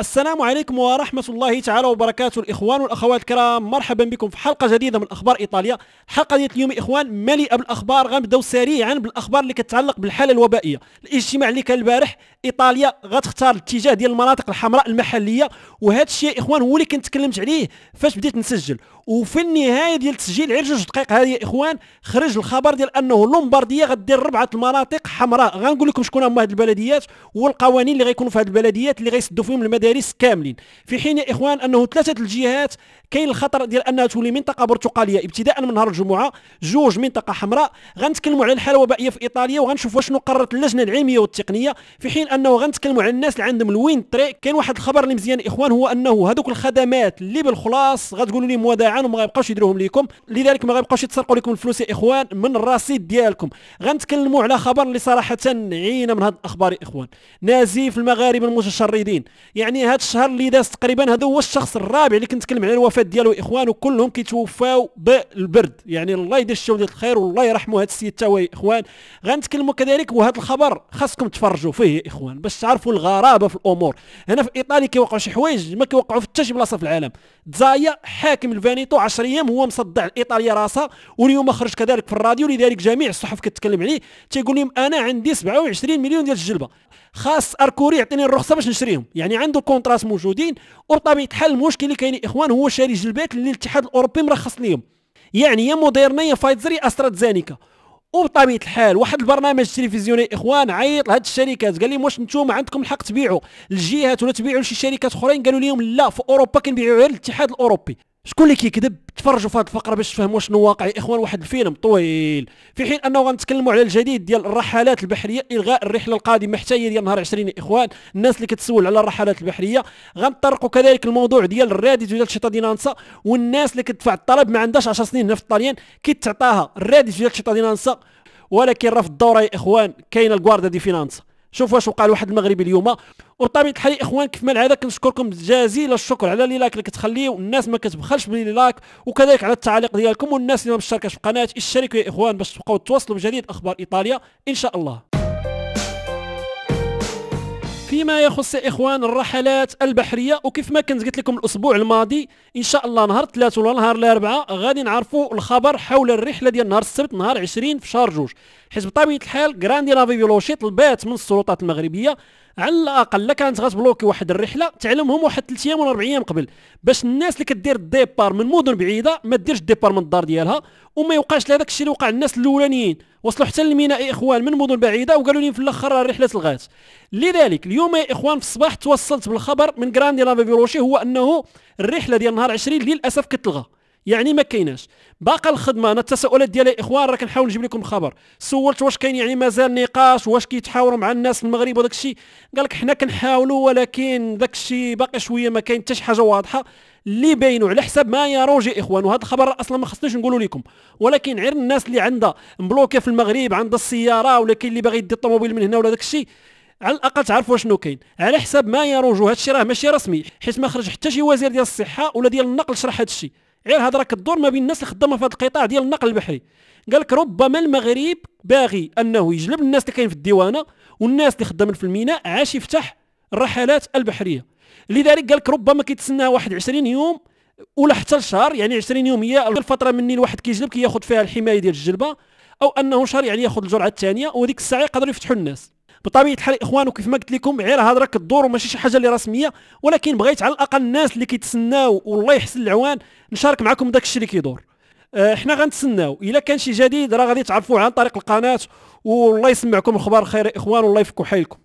السلام عليكم ورحمة الله تعالى وبركاته الإخوان والأخوات الكرام مرحبا بكم في حلقة جديدة من أخبار إيطاليا حلقة ديال اليوم إخوان مليئة بالأخبار غنبداو سريعا بالأخبار اللي كتعلق بالحالة الوبائية الاجتماع اللي كان البارح ايطاليا غتختار الاتجاه ديال المناطق الحمراء المحليه وهذا الشيء اخوان هو اللي كنت تكلمت عليه فاش بديت نسجل وفي النهايه ديال التسجيل غير جوج دقائق هذه يا اخوان خرج الخبر ديال انه لومبارديا غدير ربعه المناطق حمراء غنقول لكم شكون هما هاد البلديات والقوانين اللي غيكونوا في هاد البلديات اللي غيسدوا فيهم المدارس كاملين في حين يا اخوان انه ثلاثه الجهات كاين الخطر ديال انها تولي منطقه برتقاليه ابتداء من نهار الجمعه جوج منطقه حمراء غنتكلموا على الحاله الوبائيه في ايطاليا وغنشوفوا شنو قررت اللجنه العلميه والتقنيه في حين انه غنتكلموا على الناس اللي عندهم الوين طريق كاين واحد الخبر اللي مزيان اخوان هو انه هذوك الخدمات اللي بالخلاص غتقولوا لي وداعا وما غيبقاوش يديروهم لكم لذلك ما غيبقاوش يتسرقوا لكم الفلوس يا اخوان من الرصيد ديالكم غنتكلموا على خبر اللي صراحه عينا من هاد الاخبار يا اخوان نزيف المغاربه المتشردين يعني هذا الشهر اللي داز تقريبا هذا هو الشخص الرابع اللي كنتكلم على الوفاه الولاد ديالو اخوانه كلهم كيتوفاو بالبرد يعني الله يدير الشوم ديال الخير والله يرحموا هذا السيد تاوي هو اخوان غنتكلموا كذلك وهذا الخبر خاصكم تفرجوا فيه يا اخوان باش تعرفوا الغرابه في الامور هنا في ايطاليا كيوقعوا شي حوايج ما كيوقعوا في حتى شي بلاصه في العالم تزايا حاكم الفانيتو 10 ايام هو مصدع ايطاليا راسها واليوم خرج كذلك في الراديو لذلك جميع الصحف كتكلم عليه تيقول لهم انا عندي 27 مليون ديال الجلبه خاص اركوري يعطيني الرخصه باش نشريهم يعني عنده الكونتراس موجودين وبطبيعه الحال المشكل اللي كاين اخوان هو شريك خارج البيت اللي الاتحاد الاوروبي مرخص ليهم يعني يا موديرنا يا فايزر يا استرازينيكا وبطبيعه الحال واحد البرنامج تلفزيوني اخوان عيط لهاد الشركات قال لهم واش نتوما عندكم الحق تبيعوا للجهات ولا تبيعوا لشي شركات اخرين قالوا لهم لا في اوروبا كنبيعوا غير للاتحاد الاوروبي شكون اللي كيكذب تفرجوا في هذه الفقره باش تفهموا شنو واقع يا اخوان واحد الفيلم طويل في حين انه غنتكلموا على الجديد ديال الرحلات البحريه الغاء الرحله القادمه حتى هي ديال نهار 20 يا اخوان الناس اللي كتسول على الرحلات البحريه غنطرقوا كذلك الموضوع ديال الراديت وديال الشيطادينانسا والناس اللي كتدفع الطلب ما عندهاش 10 سنين هنا في كيتعطاها كتعطاها الراديت وديال الشيطادينانسا ولكن راه في الدوره يا اخوان كاينه الكواردا دي فينانسا شوف واش وقع لواحد المغربي اليوم وطبيعه الحال اخوان كيف ما العاده كنشكركم جزيل الشكر على لي لايك اللي كتخليه والناس ما كتبخلش بلي لايك وكذلك على التعليق ديالكم والناس اللي ما مشتركاش في القناه اشتركوا يا اخوان باش تبقاو تواصلوا بجديد اخبار ايطاليا ان شاء الله فيما يخص اخوان الرحلات البحريه وكيف ما كنت قلت لكم الاسبوع الماضي ان شاء الله نهار الثلاثاء ولا نهار الاربعاء غادي نعرفوا الخبر حول الرحله ديال نهار السبت نهار 20 في شهر جوج حيت بطبيعه الحال غراندي نافي فيلوشي طلبات من السلطات المغربيه على الاقل كانت غتبلوكي واحد الرحله تعلمهم واحد 3 ايام ولا 4 ايام قبل باش الناس اللي كدير الديبار من مدن بعيده ما ديرش الديبار من الدار ديالها وما يوقعش لهذاك الشيء اللي وقع الناس الاولانيين وصلوا حتى للميناء يا اخوان من مدن بعيده وقالوا لي في الاخر الرحله تلغات لذلك اليوم يا اخوان في الصباح توصلت بالخبر من جراندي لافيفيروشي هو انه الرحله ديال نهار 20 للاسف كتلغى يعني ما كايناش باقا الخدمه انا التساؤلات ديالي اخوان راه كنحاول نجيب لكم الخبر سولت واش كاين يعني مازال نقاش واش كيتحاوروا مع الناس في المغرب وداك الشيء قال لك حنا كنحاولوا ولكن داك الشيء باقي شويه ما كاين حتى شي حاجه واضحه اللي باينوا على حساب ما يروج يا اخوان وهذا الخبر اصلا ما خصنيش نقولوا لكم ولكن غير الناس اللي عندها مبلوكه في المغرب عندها السياره ولا كاين اللي باغي يدي الطوموبيل من هنا ولا داك الشيء على الاقل تعرفوا شنو كاين على حساب ما يروج وهذا الشيء راه ماشي رسمي حيت ما خرج حتى شي وزير ديال الصحه ولا ديال النقل شرح هذا الشيء غير هضره الدور ما بين الناس اللي خدامه في هذا القطاع ديال النقل البحري قال لك ربما المغرب باغي انه يجلب الناس اللي كاين في الديوانه والناس اللي خدامين في الميناء عاش يفتح الرحلات البحريه لذلك قال لك ربما كيتسنى واحد 20 يوم ولا حتى الشهر يعني 20 يوم هي الفتره منين الواحد كيجلب كياخذ كي فيها الحمايه ديال الجلبه او انه شهر يعني ياخذ الجرعه الثانيه وهذيك الساعه يقدروا يفتحوا الناس بطبيعه الحال اخوانو كيف ما قلت لكم عير هذا راك الدور وماشي شي حاجه اللي رسميه ولكن بغيت على الاقل الناس اللي كيتسناو والله يحسن العوان نشارك معكم داك الشيء اللي كيدور احنا آه، غنتسناو الا كان شي جديد راه غادي تعرفوه عن طريق القناه والله يسمعكم الخبر الخير اخوان والله يفكوا حيلكم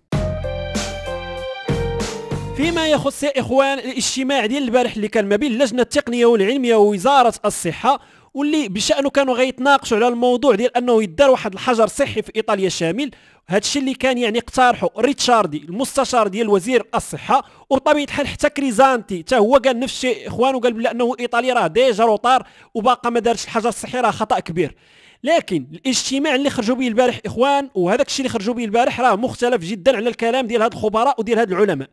فيما يخص يا اخوان الاجتماع ديال البارح اللي كان ما بين اللجنه التقنيه والعلميه ووزاره الصحه واللي بشانه كانوا غيتناقشوا على الموضوع ديال انه يدار واحد الحجر صحي في ايطاليا الشامل هادشي اللي كان يعني اقترحه ريتشاردي المستشار ديال وزير الصحه وبطبيعه الحال حتى كريزانتي حتى هو قال نفس الشيء اخوان وقال بانه انه ايطاليا راه ديجا روطار وباقا ما دارتش الحجر الصحي راه خطا كبير لكن الاجتماع اللي خرجوا به البارح اخوان وهذاك الشيء اللي خرجوا به البارح راه مختلف جدا على الكلام ديال هاد الخبراء وديال هاد العلماء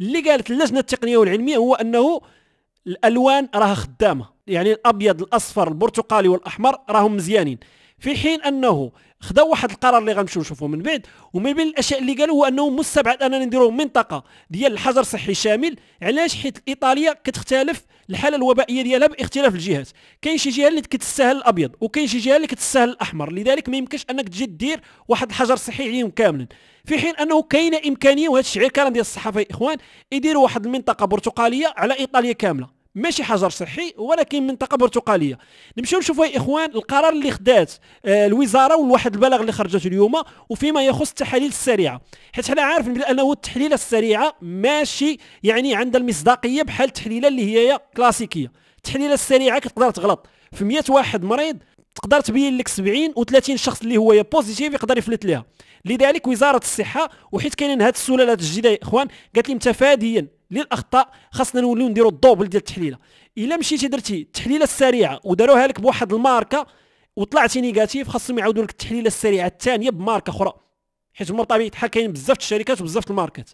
اللي قالت اللجنه التقنيه والعلميه هو انه الالوان راها خدامه يعني الابيض الاصفر البرتقالي والاحمر راهم مزيانين في حين انه خداو واحد القرار اللي غنمشيو نشوفوه من بعد ومن بين الاشياء اللي قالوا هو انه مستبعد اننا نديروا منطقه ديال الحجر الصحي الشامل علاش حيت ايطاليا كتختلف الحاله الوبائيه ديالها باختلاف الجهات كاين شي جهه اللي كتستاهل الابيض وكاين شي جهه اللي كتستاهل الاحمر لذلك ما يمكنش انك تجي دير واحد الحجر الصحي عليهم كاملا في حين انه كاينه امكانيه وهذا الشعير كلام ديال الصحافه يا اخوان يديروا واحد المنطقه برتقاليه على ايطاليا كامله ماشي حجر صحي ولكن منطقه برتقاليه نمشيو نشوفوا يا اخوان القرار اللي خدات آه، الوزاره والواحد البلاغ اللي خرجت اليوم وفيما يخص التحاليل السريعه حيت حنا عارفين بانه التحليله السريعه ماشي يعني عندها المصداقيه بحال التحليله اللي هي كلاسيكيه التحليله السريعه كتقدر تغلط في 100 واحد مريض تقدر تبين لك 70 و30 شخص اللي هو بوزيتيف يقدر يفلت ليها لذلك وزاره الصحه وحيت كاينين هاد السلالات الجديده يا اخوان قالت لي متفاديا للاخطاء خاصنا نوليو نديرو الدوبل ديال التحليله الا مشيتي درتي التحليله السريعه وداروها لك بواحد الماركه وطلعتي نيجاتيف خاصهم يعاودوا لك التحليله السريعه الثانيه بماركه اخرى حيت هما بطبيعه الحال كاين بزاف الشركات وبزاف الماركات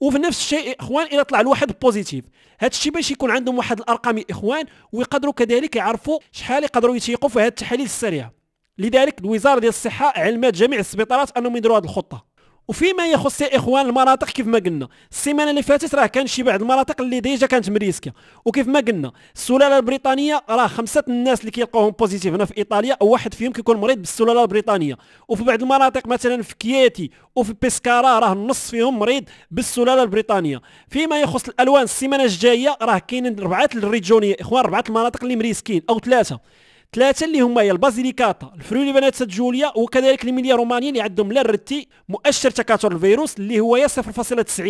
وفي نفس الشيء اخوان الا طلع الواحد بوزيتيف هذا الشيء باش يكون عندهم واحد الارقام اخوان ويقدروا كذلك يعرفوا شحال يقدروا يتيقوا في هذه التحاليل السريعه لذلك الوزاره ديال الصحه علمت جميع السبيطارات انهم يديروا هذه الخطه وفيما يخص اخوان المناطق كيف ما قلنا السيمانه اللي فاتت راه كان شي بعض المناطق اللي ديجا كانت مريسكه وكيف ما قلنا السلاله البريطانيه راه خمسه الناس اللي كيلقاوهم بوزيتيف هنا في ايطاليا او واحد فيهم كيكون مريض بالسلاله البريطانيه وفي بعض المناطق مثلا في كياتي وفي بيسكارا راه النص فيهم مريض بالسلاله البريطانيه فيما يخص الالوان السيمانه الجايه راه كاينين ربعه الريجونيه اخوان ربعه المناطق اللي مريسكين او ثلاثه ثلاثه اللي هما هي البازيليكاتا الفرولي بنات جوليا وكذلك الميليا رومانيين اللي عندهم لا رتي مؤشر تكاثر الفيروس اللي هو 0.90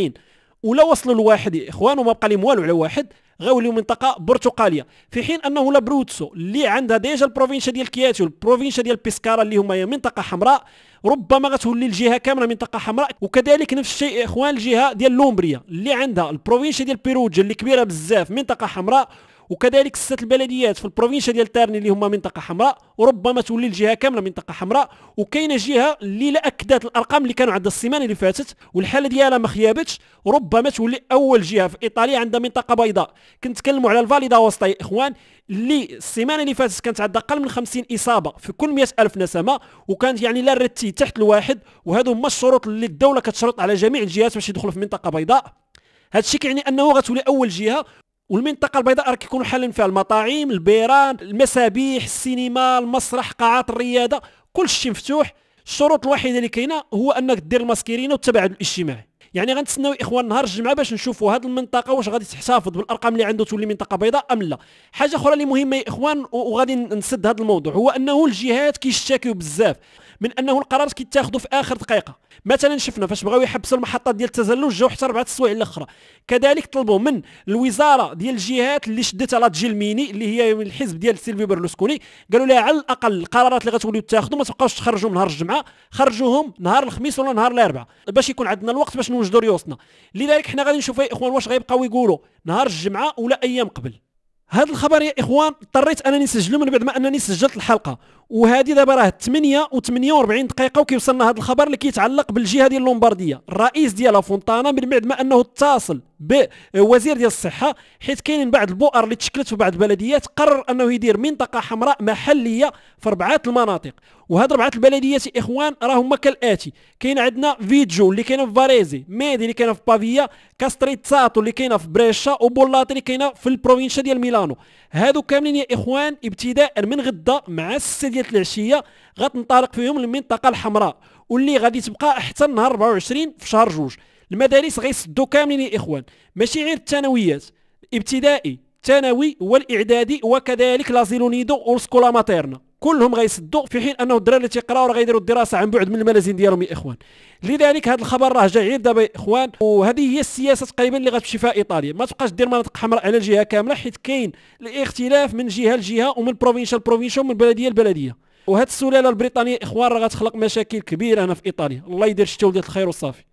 ولا وصلوا لواحد يا اخوان وما بقى لهم والو على واحد غيوليو منطقه برتقاليه في حين انه لابروتسو اللي عندها ديجا البروفينشا ديال كياتي والبروفينشا ديال بيسكارا اللي هما منطقه حمراء ربما غتولي الجهه كامله منطقه حمراء وكذلك نفس الشيء اخوان الجهه ديال لومبريا اللي عندها البروفينشا ديال بيروجا اللي كبيره بزاف منطقه حمراء وكذلك ست البلديات في البروفينشا ديال تارني اللي هما منطقه حمراء وربما تولي الجهه كامله منطقه حمراء وكاينه جهه اللي لا اكدت الارقام اللي كانوا عندها السيمانه اللي فاتت والحاله ديالها ما خيابتش ربما تولي اول جهه في ايطاليا عندها منطقه بيضاء كنتكلموا على الفاليدا وسطى يا اخوان اللي السيمانه اللي فاتت كانت عندها اقل من 50 اصابه في كل 100 الف نسمه وكانت يعني لا رتي تحت الواحد وهذو هما الشروط اللي الدوله كتشرط على جميع الجهات باش يدخلوا في منطقه بيضاء هادشي كيعني انه غتولي اول جهه والمنطقه البيضاء راه كيكونوا حالين فيها المطاعيم البيران المسابيح السينما المسرح قاعات الرياضه كل شيء مفتوح الشروط الوحيده اللي كاينه هو انك دير الماسكيرينا والتباعد الاجتماعي يعني غنتسناو اخوان نهار الجمعه باش نشوفوا هذه المنطقه واش غادي تحتفظ بالارقام اللي عنده تولي منطقه بيضاء ام لا حاجه اخرى اللي مهمه يا اخوان وغادي نسد هذا الموضوع هو انه الجهات كيشتكيو بزاف من انه القرارات كيتاخذوا في اخر دقيقه مثلا شفنا فاش بغاو يحبسوا المحطات ديال التزلج جاو حتى اربعه السوايع الاخرى كذلك طلبوا من الوزاره ديال الجهات اللي شدت على الميني اللي هي من الحزب ديال سيلفي برلوسكوني قالوا لها على الاقل القرارات اللي غتوليو تاخذوا ما تبقاوش تخرجوا نهار الجمعه خرجوهم نهار الخميس ولا نهار الاربعاء باش يكون عندنا الوقت باش جدر يوصنا لذلك حنا غادي نشوفوا يا اخوان واش غيبقاو يقولوا نهار الجمعه ولا ايام قبل هذا الخبر يا اخوان اضطريت انني نسجله من بعد ما انني سجلت الحلقه وهذه دابا راه 8 و48 دقيقه وكيوصلنا هذا الخبر اللي كيتعلق بالجهه ديال اللومبارديه الرئيس ديالها فونتانا من بعد ما انه اتصل بوزير ديال الصحه حيت كاينين بعض البؤر اللي تشكلت في بعض البلديات قرر انه يدير منطقه حمراء محليه في اربعه المناطق وهاد اربعه البلديات يا اخوان راه هما كالاتي كاين عندنا فيجو اللي كاينه في فاريزي ميدي اللي كاينه في بافيا كاستريتساتو اللي كاينه في بريشا وبولاتي اللي كاينه في البروفينشا ديال ميلانو هادو كاملين يا اخوان ابتداء من غدا مع السيد ديال العشيه غتنطلق فيهم المنطقه الحمراء واللي غادي تبقى حتى نهار 24 في شهر جوج المدارس غيسدو كاملين يا اخوان ماشي غير الثانويات الابتدائي الثانوي والاعدادي وكذلك نيدو والسكولا ماتيرنا كلهم غيسدوا في حين انه الدراري اللي تيقراو راه غيديروا الدراسه عن بعد من الملازم ديالهم يا اخوان لذلك هذا الخبر راه جاي غير دابا يا اخوان وهذه هي السياسه تقريبا اللي غتمشي فيها ايطاليا ما تبقاش دير مناطق حمراء على الجهه كامله حيت كاين الاختلاف من جهه لجهه ومن بروفينشال بروفينشال ومن بلديه لبلديه وهذه السلاله البريطانيه اخوان راه غتخلق مشاكل كبيره هنا في ايطاليا الله يدير الشتا الخير وصافي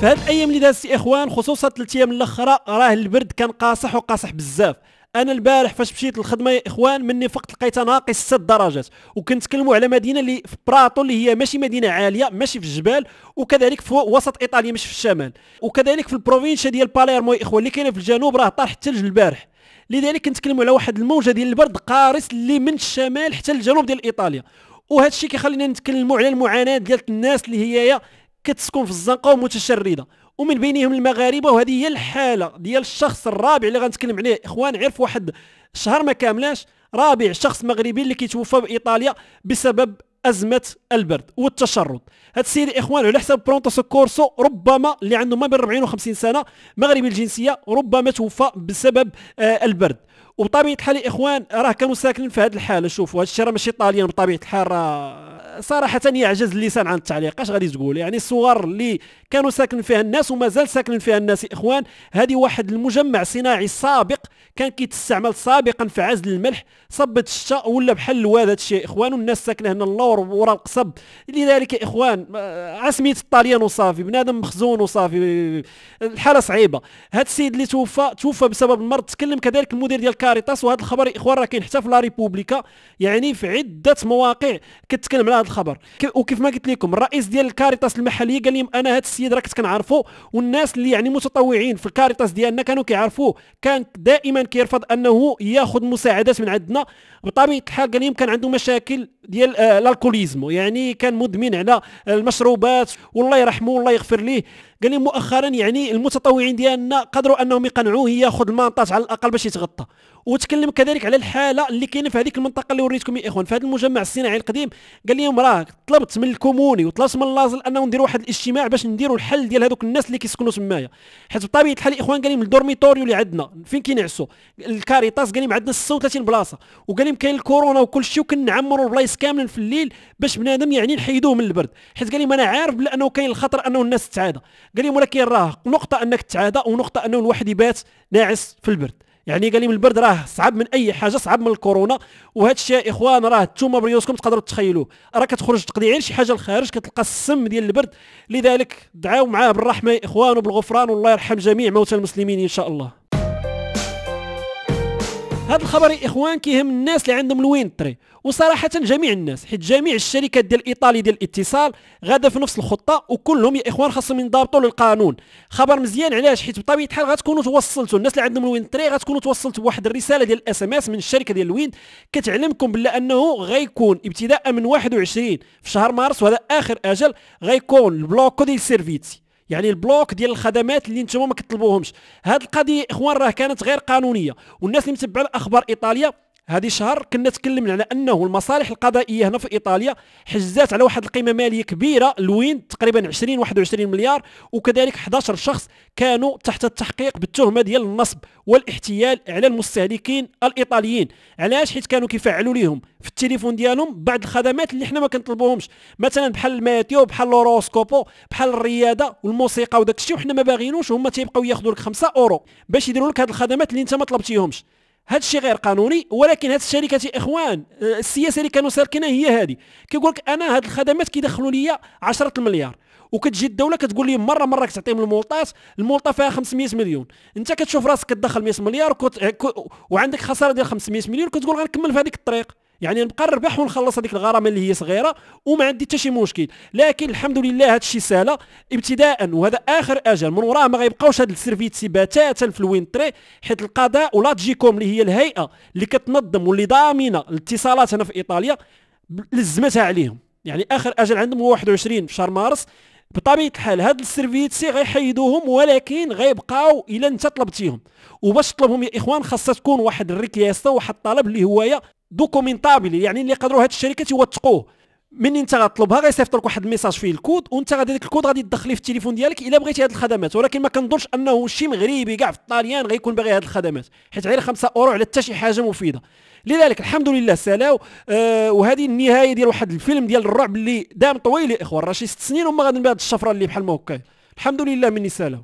في هاد الايام اللي دازت اخوان خصوصا ثلاث ايام الاخرى راه البرد كان قاصح وقاصح بزاف انا البارح فاش مشيت للخدمه يا اخوان مني فقط لقيتها ناقص 6 درجات وكنتكلموا على مدينه اللي في براطو اللي هي ماشي مدينه عاليه ماشي في الجبال وكذلك في وسط ايطاليا ماشي في الشمال وكذلك في البروفينشا ديال باليرمو يا اخوان اللي كاينه في الجنوب راه طار حتى البارح لذلك كنتكلموا على واحد الموجه ديال البرد قارس اللي من الشمال حتى الجنوب ديال ايطاليا وهذا الشيء كيخلينا نتكلموا على المعاناه ديال الناس اللي هي كتسكن في الزنقه ومتشرده ومن بينهم المغاربه وهذه هي الحاله ديال الشخص الرابع اللي غنتكلم عليه اخوان عرف واحد شهر ما كاملاش رابع شخص مغربي اللي كيتوفى بايطاليا بسبب ازمه البرد والتشرد هاد السيد اخوان على حساب برونتوس كورسو ربما اللي عنده ما بين 40 و 50 سنه مغربي الجنسيه ربما توفى بسبب آه البرد وبطبيعه الحال اخوان راه كانوا ساكنين في هذه الحاله شوفوا هذا الشيء راه ماشي طاليان بطبيعه الحال راه صراحه يعجز اللسان عن التعليق اش غادي تقول يعني الصور اللي كانوا ساكنين فيها الناس ومازال ساكنين فيها الناس يا اخوان هذه واحد المجمع صناعي سابق كان كيتستعمل سابقا في عزل الملح صبت الشتاء ولا بحال الواد هذا الشيء يا اخوان والناس ساكنه هنا اللور ورا القصب لذلك يا اخوان عسميت الطاليان وصافي بنادم مخزون وصافي الحاله صعيبه هذا السيد اللي توفى توفى بسبب المرض تكلم كذلك المدير ديال كاريتاس وهذا الخبر اخوان راه كاين حتى في لا ريبوبليكا يعني في عده مواقع كتكلم على هذا الخبر وكيف ما قلت لكم الرئيس ديال الكاريتاس المحليه قال لهم انا هذا السيد راه كنت كنعرفو والناس اللي يعني متطوعين في الكاريتاس ديالنا كانوا كيعرفوه كان دائما كيرفض انه ياخذ مساعدات من عندنا بطبيعه الحال قال لهم كان عنده مشاكل ديال آه، الالكوليزم يعني كان مدمن على المشروبات والله يرحمه والله يغفر ليه قال لي مؤخرا يعني المتطوعين ديالنا قدروا انهم يقنعوه ياخذ المانطاج على الاقل باش يتغطى وتكلم كذلك على الحاله اللي كاينه في هذيك المنطقه اللي وريتكم يا اخوان في هذا المجمع الصناعي القديم قال لهم راه طلبت من الكوموني وطلبت من لازل انه نديروا واحد الاجتماع باش نديروا الحل ديال هذوك الناس اللي كيسكنوا تمايا حيت بطبيعه الحال الاخوان قال لهم الدورميتوريو اللي عندنا فين كينعسوا الكاريطاس قال لهم عندنا 36 بلاصه وقال لهم كاين الكورونا وكل شيء وكنعمروا البلايص كاملين في الليل باش بنادم يعني نحيدوه من البرد حيت قال لهم انا عارف بانه كاين الخطر انه الناس تتعادى قال لهم ولكن راه نقطه انك تتعادى ونقطه انه الواحد يبات ناعس في البرد يعني قال من البرد راه صعب من اي حاجه صعب من الكورونا وهذا الشيء اخوان راه نتوما بريوسكم تقدروا تخيلوه راه كتخرج تقضي غير شي حاجه للخارج كتلقى السم ديال البرد لذلك دعاو معاه بالرحمه اخوان وبالغفران والله يرحم جميع موتى المسلمين ان شاء الله هذا الخبر يا اخوان كيهم الناس اللي عندهم الوينتري وصراحه جميع الناس حيت جميع الشركات ديال ايطالي ديال الاتصال غادا في نفس الخطه وكلهم يا اخوان خاصهم ينضبطوا للقانون خبر مزيان علاش حيت بطبيعه الحال غتكونوا توصلتوا الناس اللي عندهم الوينتري غتكونوا توصلتوا بواحد الرساله ديال الاس ام اس من الشركه ديال الويند كتعلمكم بلا انه غيكون ابتداء من 21 في شهر مارس وهذا اخر اجل غيكون البلوكو ديال سيرفيتي يعني البلوك ديال الخدمات اللي نتوما ما كتطلبوهمش هذه القضيه اخوان راه كانت غير قانونيه والناس اللي متبعه الاخبار ايطاليا هذه شهر كنا تكلمنا على انه المصالح القضائيه هنا في ايطاليا حجزات على واحد القيمه ماليه كبيره لوين تقريبا 20 21 مليار وكذلك 11 شخص كانوا تحت التحقيق بالتهمه ديال النصب والاحتيال على المستهلكين الايطاليين علاش حيت كانوا كيفعلوا ليهم في التليفون ديالهم بعض الخدمات اللي حنا ما كنطلبوهمش مثلا بحال الماتيو بحال لوروسكوبو بحال الرياضه والموسيقى وداك الشيء وحنا ما باغينوش هما تيبقاو ياخذوا لك 5 اورو باش يديروا لك هاد الخدمات اللي انت ما طلبتيهمش هذا الشيء غير قانوني ولكن هذه الشركات اخوان آه، السياسه اللي كانوا ساركينها هي هذه كيقول لك انا هذه الخدمات كيدخلوا لي 10 المليار وكتجي الدوله كتقول لي مره مره كتعطيهم المولطات المولطه فيها 500 مليون انت كتشوف راسك كتدخل 100 مليار وكت... وعندك خساره ديال 500 مليون كتقول غنكمل في هذيك الطريق يعني نبقى نربح ونخلص هذيك الغرامه اللي هي صغيره وما عندي حتى شي مشكل لكن الحمد لله هذا الشيء سهل ابتداء وهذا اخر اجل من وراه ما غيبقاوش هاد السيرفيتسي بتاتا في الوينتري حيت القضاء ولا تجيكوم اللي هي الهيئه اللي كتنظم واللي ضامنه الاتصالات هنا في ايطاليا لزمتها عليهم يعني اخر اجل عندهم هو 21 في شهر مارس بطبيعه الحال هاد السيرفيتسي غيحيدوهم ولكن غيبقاو الا انت طلبتيهم وباش تطلبهم يا اخوان خاصها تكون واحد الريكيستا واحد الطلب اللي هو دوكومنتابل يعني اللي يقدروا هاد الشركات يوثقوه منين انت غتطلبها غيصيفط لك واحد الميساج فيه الكود وانت غادي داك الكود غادي تدخليه في التليفون ديالك الا بغيتي هاد الخدمات ولكن ما كنظنش انه شي مغربي كاع في الطاليان غيكون باغي هاد الخدمات حيت غير 5 اورو على حتى شي حاجه مفيده لذلك الحمد لله سالاو آه وهذه النهايه ديال واحد الفيلم ديال الرعب اللي دام طويل يا اخوان راه شي 6 سنين وما غادي بهاد الشفره اللي بحال ما هكا الحمد لله مني سالاو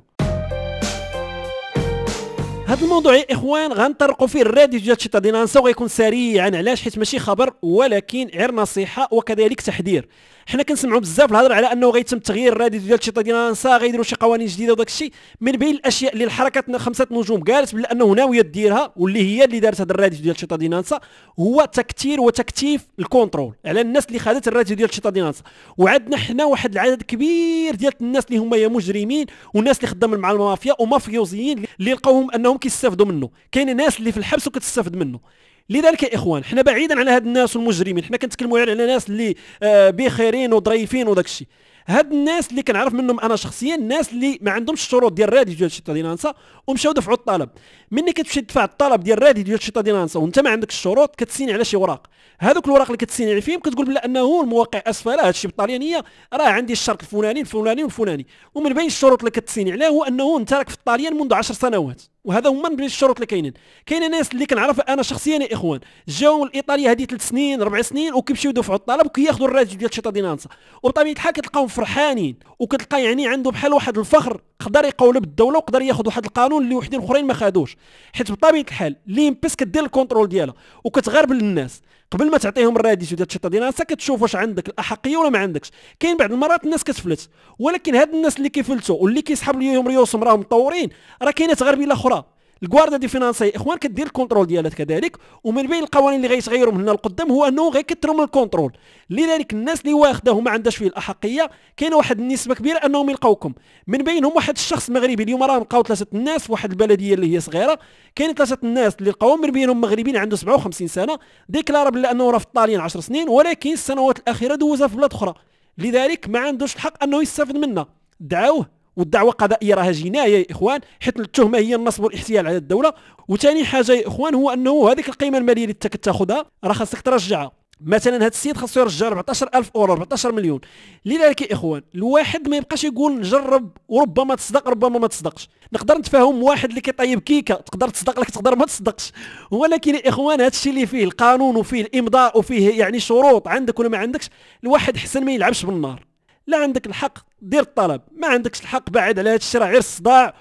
هذا الموضوع يا اخوان غنطرقوا فيه الراديو ديال شي طادينانسا وغيكون سريعا علاش حيت ماشي خبر ولكن غير نصيحه وكذلك تحذير حنا كنسمعوا بزاف الهضره على انه غيتم تغيير الراديو ديال الشرطه ديال الانسا غيديروا شي قوانين جديده وداك الشيء من بين الاشياء اللي الحركه خمسه نجوم قالت بلي انه ناويه ديرها واللي هي اللي دارت هذا الراديو ديال الشرطه ديال الانسا هو تكتير وتكتيف الكونترول على الناس اللي خدات الراديو ديال الشرطه ديال الانسا وعندنا حنا واحد العدد كبير ديال الناس اللي هما يا مجرمين والناس اللي خدامين مع المافيا ومافيوزيين اللي لقاوهم انهم كيستافدوا منه كاين ناس اللي في الحبس وكتستافد منه لذلك يا اخوان حنا بعيدا على هاد الناس والمجرمين حنا كنتكلموا على ناس اللي آه، بخيرين وضريفين وداك الشيء هاد الناس اللي كنعرف منهم انا شخصيا الناس اللي ما عندهمش الشروط ديال راديو ديال ديال دينانسا ومشاو دفعوا الطلب ملي كتمشي تدفع الطلب ديال راديو ديال ديال دينانسا وانت ما عندك الشروط كتسيني على شي اوراق هذوك الوراق اللي كتسيني فيهم كتقول بلا انه اسفلها اسفله آه، هادشي بالطليانيه راه عندي الشرط الفلاني الفلاني والفلاني ومن بين الشروط اللي كتسيني عليه هو انه انت راك في الطليان منذ 10 سنوات وهذا هما من الشروط اللي كاينين كاين ناس اللي كنعرف انا شخصيا يا اخوان جاو لايطاليا هذه ثلاث سنين ربع سنين وكيمشيو يدفعوا الطلب وكياخذوا الراجل ديال دينانسا وبطبيعه الحال كتلقاهم فرحانين وكتلقى يعني عنده بحال واحد الفخر قدر يقولب الدوله وقدر ياخذ واحد القانون اللي وحدين اخرين ما خادوش حيت بطبيعه الحال ليمبس كدير الكونترول ديالها وكتغربل الناس قبل ما تعطيهم الراديس ديال الشطه ديالها انت كتشوف واش عندك الاحقيه ولا ما عندكش كاين بعض المرات الناس كتفلت ولكن هاد الناس اللي كيفلتوا واللي كيسحبوا ليهم ريوسهم راهم مطورين راه كاينه غربيه اخرى الكواردا دي فينانسي اخوان كدير الكونترول ديالها كذلك ومن بين القوانين اللي غيتغيروا من هنا لقدام هو انه غيكثروا من الكونترول لذلك الناس اللي واخده وما عندهاش فيه الاحقيه كاينه واحد النسبه كبيره انهم يلقاوكم من بينهم واحد الشخص مغربي اليوم راه لقاو ثلاثه الناس واحد البلديه اللي هي صغيره كاين ثلاثه الناس اللي لقاوهم من بينهم مغربيين عنده 57 سنه ديكلارا بلي انه راه في ايطاليا 10 سنين ولكن السنوات الاخيره دوزها في بلاد اخرى لذلك ما عندوش الحق انه يستافد منا دعوه والدعوه قضائيه راها جنايه يا اخوان حيت التهمه هي النصب والاحتيال على الدوله وثاني حاجه يا اخوان هو انه هذيك القيمه الماليه اللي انت كتاخذها راه خاصك ترجعها مثلا هذا السيد خاصو يرجع 14000 اورو 14 مليون لذلك يا اخوان الواحد ما يبقاش يقول نجرب وربما تصدق ربما ما تصدقش نقدر نتفاهم واحد اللي كيطيب كيكه تقدر تصدق لك تقدر ما تصدقش ولكن يا اخوان هذا الشيء اللي فيه القانون وفيه الامضاء وفيه يعني شروط عندك ولا ما عندكش الواحد حسن ما يلعبش بالنار لا عندك الحق دير الطلب ما عندكش الحق بعد على هذا الشيء راه غير الصداع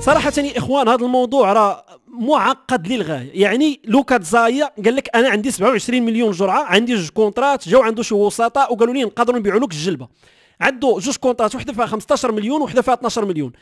صراحة يا اخوان هذا الموضوع راه معقد للغاية يعني لوكا تزايا قال لك انا عندي 27 مليون جرعة عندي جوج كونترات جاو عنده شي وسطاء وقالوا لي نقدروا نبيعوا لك الجلبة عنده جوج كونترات وحده فيها 15 مليون وحده فيها 12 مليون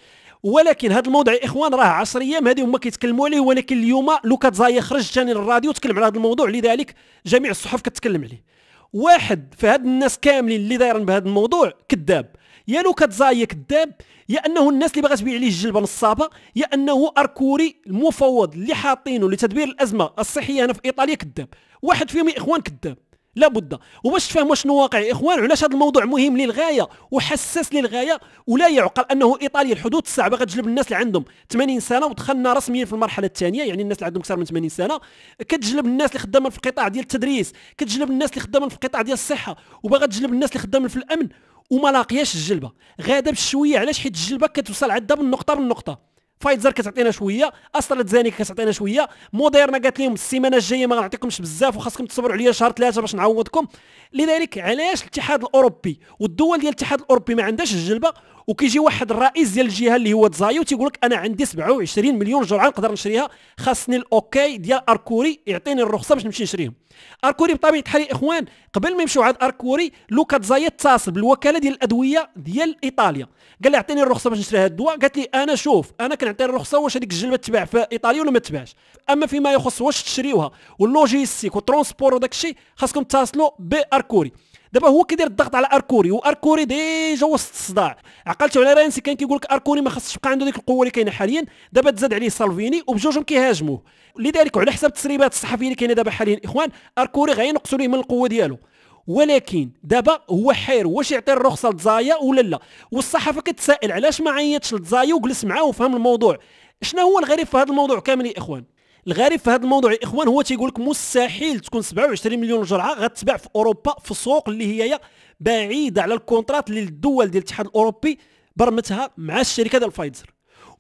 ولكن هذا الموضوع يا اخوان راه 10 ايام هذه هما كيتكلموا عليه ولكن اليوم لوكا تزايا خرج ثاني للراديو تكلم على هذا الموضوع لذلك جميع الصحف كتكلم عليه واحد في هاد الناس كاملين اللي دايرين بهذا الموضوع كذاب يا لو كتزايا كذاب يا انه الناس اللي باغا تبيع عليه الجلبه نصابه يا انه اركوري المفوض اللي حاطينه لتدبير الازمه الصحيه هنا في ايطاليا كذاب واحد فيهم يا اخوان كذاب لابد وباش تفهموا شنو واقع يا اخوان علاش هذا الموضوع مهم للغايه وحساس للغايه ولا يعقل انه ايطاليا الحدود الساعه باغا تجلب الناس اللي عندهم 80 سنه ودخلنا رسميا في المرحله الثانيه يعني الناس اللي عندهم اكثر من 80 سنه كتجلب الناس اللي خدامين في القطاع ديال التدريس كتجلب الناس اللي خدامين في القطاع ديال الصحه وباغا تجلب الناس اللي خدامين في الامن وما لاقياش الجلبه غادا بشويه علاش حيت الجلبه كتوصل عندها من نقطه من نقطه فايزر كتعطينا شويه استراتزانيكا كتعطينا شويه موديرنا قالت لهم السيمانه الجايه ما غنعطيكمش بزاف وخاصكم تصبروا عليا شهر ثلاثه باش نعوضكم لذلك علاش الاتحاد الاوروبي والدول ديال الاتحاد الاوروبي ما عندهاش الجلبه وكيجي واحد الرئيس ديال الجهه اللي هو تزايو تيقول لك انا عندي 27 مليون جرعه نقدر نشريها خاصني الاوكي ديال اركوري يعطيني الرخصه باش نمشي نشريهم اركوري بطبيعه الحال اخوان قبل ما يمشيو عند اركوري لوكا تزايا اتصل بالوكاله ديال الادويه ديال ايطاليا قال لها اعطيني الرخصه باش نشري هذا الدواء قالت لي انا شوف انا كنعطي الرخصه واش هذيك الجلبه تباع في ايطاليا ولا ما تباعش اما فيما يخص واش تشريوها واللوجيستيك والترونسبور وداك الشيء خاصكم تتصلوا باركوري دابا هو كيدير الضغط على اركوري واركوري ديجا وسط الصداع عقلتو على رانسي كان كيقول لك اركوري ما خصش يبقى عنده ديك القوه اللي كاينه حاليا دابا تزاد عليه سالفيني وبجوجهم كيهاجموه لذلك وعلى حسب التسريبات الصحفيه اللي كاينه دابا حاليا اخوان اركوري غينقصوا ليه من القوه ديالو ولكن دابا هو حير واش يعطي الرخصه لتزايا ولا لا والصحافه كتسائل علاش ما عيطش لتزايا وجلس معاه وفهم الموضوع شنو هو الغريب في هذا الموضوع كامل يا اخوان الغريب في هذا الموضوع يا اخوان هو تيقول لك مستحيل تكون 27 مليون جرعه غتباع في اوروبا في السوق اللي هي بعيده على الكونترات اللي الدول ديال الاتحاد الاوروبي برمتها مع الشركه ديال فايزر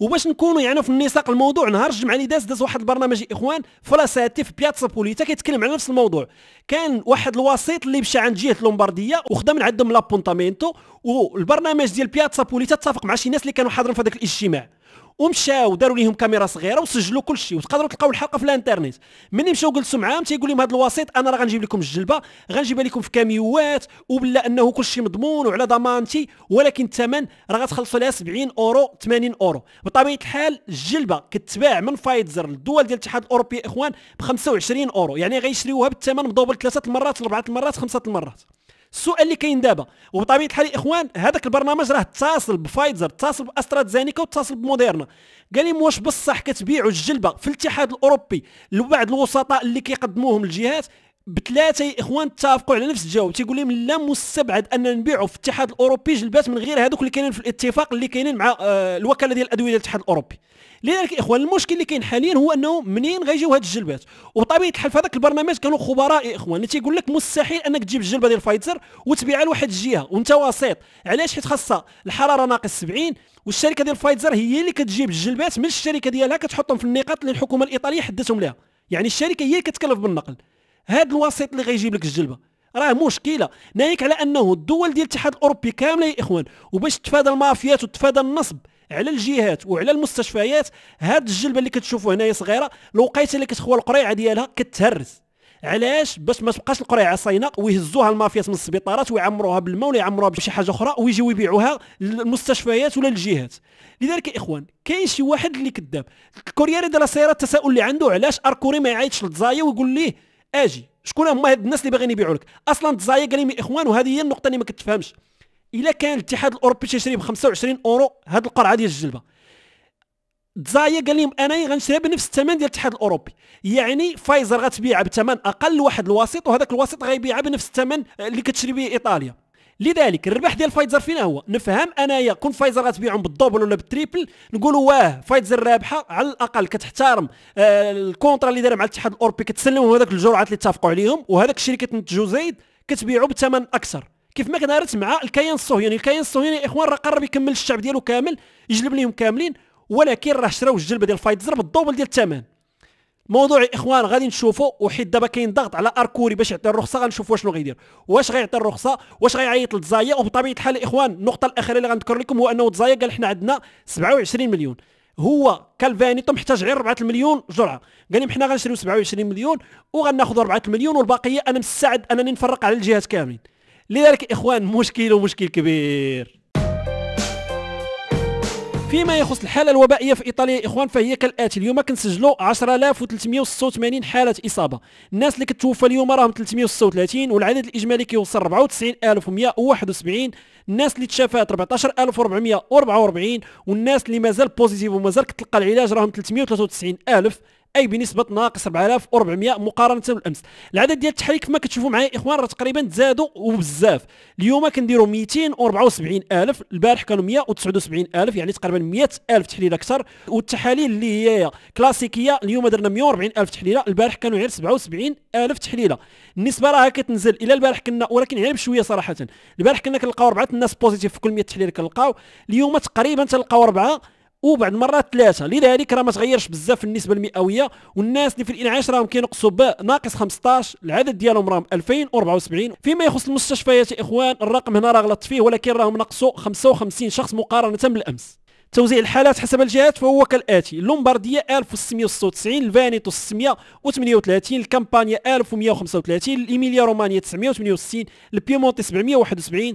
وباش نكونوا يعني في النساق الموضوع نهار الجمعه اللي داز داز واحد البرنامج يا اخوان فلاساتي في بياتسا بوليتا كيتكلم على نفس الموضوع كان واحد الوسيط اللي مشى عند جهه لومبارديه وخدم من عندهم لابونتامينتو والبرنامج ديال بياتسا بوليتا اتفق مع شي ناس اللي كانوا حاضرين في هذاك الاجتماع ومشاو داروا ليهم كاميرا صغيره وسجلوا كل شيء وتقدروا تلقاو الحلقه في الانترنت ملي مشاو جلسوا معاهم تيقول لهم هذا الوسيط انا راه غنجيب لكم الجلبه غنجيبها لكم في كاميوات وبلا انه كل شيء مضمون وعلى ضمانتي ولكن الثمن راه غتخلصوا لها 70 اورو 80 اورو بطبيعه الحال الجلبه كتباع من فايتزر للدول ديال الاتحاد الاوروبي اخوان ب 25 اورو يعني غيشريوها بالثمن مضوبل ثلاثه المرات اربعه المرات خمسه المرات السؤال اللي كاين دابا وبطبيعه الحال الاخوان هذاك البرنامج راه اتصل بفايزر اتصل باسترازينيكا واتصل بموديرنا قال لي واش بصح كتبيعوا الجلبه في الاتحاد الاوروبي لبعض الوسطاء اللي كيقدموهم الجهات بثلاثه يا اخوان اتفقوا على نفس الجواب تيقول لهم لا مستبعد ان نبيعوا في الاتحاد الاوروبي جلبات من غير هذوك اللي كاينين في الاتفاق اللي كاينين مع آه، الوكاله ديال الادويه ديال الاتحاد الاوروبي لذلك اخوان المشكل اللي كاين حاليا هو انه منين غيجيو هاد الجلبات وبطبيعه الحال في هذاك البرنامج كانوا خبراء يا اخوان اللي تيقول لك مستحيل انك تجيب الجلبه ديال فايتزر وتبيعها لواحد الجهه وانت وسيط علاش حيت خاصها الحراره ناقص 70 والشركه ديال فايتزر هي اللي كتجيب الجلبات من الشركه ديالها كتحطهم في النقاط اللي الحكومه الايطاليه حدتهم لها يعني الشركه هي اللي كتكلف بالنقل هذا الوسيط اللي غيجيب لك الجلبه راه مشكله ناهيك على انه الدول ديال الاتحاد الاوروبي كامله يا اخوان وباش تتفادى المافيات وتتفادى النصب على الجهات وعلى المستشفيات هاد الجلبه اللي كتشوفوا هنايا صغيره الوقيته اللي كتخوى القريعه ديالها كتهرس علاش باش ما تبقاش القريعه صاينه ويهزوها المافيات من السبيطارات ويعمروها بالماء ولا يعمروها بشي حاجه اخرى ويجيو يبيعوها للمستشفيات ولا للجهات لذلك يا اخوان كاين شي واحد اللي كذاب الكوريير ديال السيارات التساؤل اللي عنده علاش اركوري ما يعيطش للتزايا ويقول ليه اجي شكون هما هاد الناس اللي باغيين يبيعوا لك اصلا تزايا قال لي اخوان وهذه هي النقطه اللي ما كتفهمش الا كان الاتحاد الاوروبي تيشري ب 25 اورو هاد القرعه ديال الجلبه تزايا قال لهم انا غنشريها بنفس الثمن ديال الاتحاد الاوروبي يعني فايزر غتبيعها بثمن اقل واحد الوسيط وهذاك الوسيط غيبيعها بنفس الثمن اللي كتشري به ايطاليا لذلك الربح ديال فايزر فين هو نفهم انايا كون فايزر غتبيعهم بالدوبل ولا بالتريبل نقولوا واه فايزر رابحه على الاقل كتحترم آه، الكونترا اللي دايره مع الاتحاد الاوروبي كتسلمهم هذاك الجرعات اللي اتفقوا عليهم وهذاك الشيء اللي كتنتجو زايد كتبيعو بثمن اكثر كيف ما دارت مع الكيان الصهيوني الكيان الصهيوني يا اخوان راه قرب يكمل الشعب ديالو كامل يجلب ليهم كاملين ولكن راه شراو الجلبه ديال فايزر بالدوبل ديال الثمن موضوع الاخوان غادي نشوفوا وحيت دابا كاين ضغط على اركوري باش يعطي الرخصه غنشوفوا شنو غيدير واش غيعطي الرخصه واش غيعيط لتزايا وبطبيعه الحال الاخوان النقطه الاخيره اللي غنذكر لكم هو انه تزايا قال حنا عندنا 27 مليون هو كالفانيتو محتاج غير 4 مليون جرعه قال لهم حنا غنشريو 27 مليون وغناخذ 4 مليون والبقيه انا مستعد انني نفرق على الجهات كاملين لذلك اخوان مشكل ومشكل كبير فيما يخص الحاله الوبائيه في ايطاليا يا اخوان فهي كالاتي اليوم كنسجلوا 10386 حاله اصابه الناس اللي كتوفى اليوم راهم 336 والعدد الاجمالي كيوصل 94171 الناس اللي تشافات 14444 والناس اللي مازال بوزيتيف ومازال كتلقى العلاج راهم 393000 اي بنسبه ناقص 4400 مقارنه بالامس العدد ديال التحريك كما كتشوفوا معايا اخوان راه تقريبا تزادوا وبزاف اليوم كنديروا 274000 البارح كانوا 179000 يعني تقريبا 100000 تحليل اكثر والتحاليل اللي هي كلاسيكيه اليوم درنا 140000 تحليله البارح كانوا غير 77000 تحليله النسبه راه كتنزل الى البارح كنا ولكن غير بشويه صراحه البارح كنا كنلقاو اربعه الناس بوزيتيف في كل 100 تحليل كنلقاو اليوم تقريبا تلقاو اربعه وبعد مرات ثلاثه لذلك راه ما تغيرش بزاف النسبه المئويه والناس اللي في الانعاش راهم كينقصوا ب ناقص 15 العدد ديالهم راهم 2074 فيما يخص المستشفيات يا اخوان الرقم هنا راه غلطت فيه ولكن راهم نقصوا 55 شخص مقارنه بالامس توزيع الحالات حسب الجهات فهو كالاتي اللومبارديه 1696 الفانيتو 638 الكامبانيا 1135 الايميليا رومانيا 968 البيمونتي 771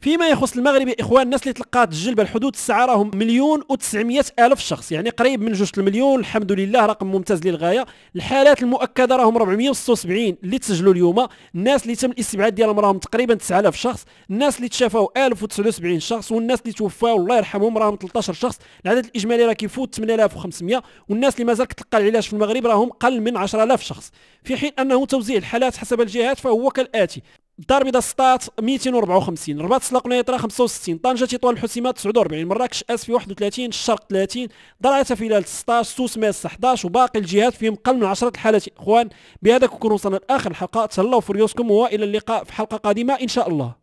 فيما يخص المغرب يا اخوان الناس اللي تلقات الجلبه الحدود الساعه راهم مليون و900 الف شخص يعني قريب من جوج المليون الحمد لله رقم ممتاز للغايه الحالات المؤكده راهم 476 اللي تسجلوا اليوم الناس اللي تم الاستبعاد ديالهم راهم تقريبا 9000 شخص الناس اللي تشافوا 1079 شخص والناس اللي توفاو الله يرحمهم راهم 13 شخص العدد الاجمالي راه كيفوت 8500 والناس اللي مازال كتلقى العلاج في المغرب راهم قل من 10000 شخص في حين انه توزيع الحالات حسب الجهات فهو كالاتي دار بيضاء سطات 254 رباط سلا قنيطره 65 طنجه تطوان الحسيمه 49 مراكش اسفي 31 الشرق 30 درعا تفيلال 16 سوس ماس 11 وباقي الجهات فيهم قل من 10 الحالات اخوان بهذا كنكون وصلنا لاخر الحلقه تهلاو في ريوسكم والى اللقاء في حلقه قادمه ان شاء الله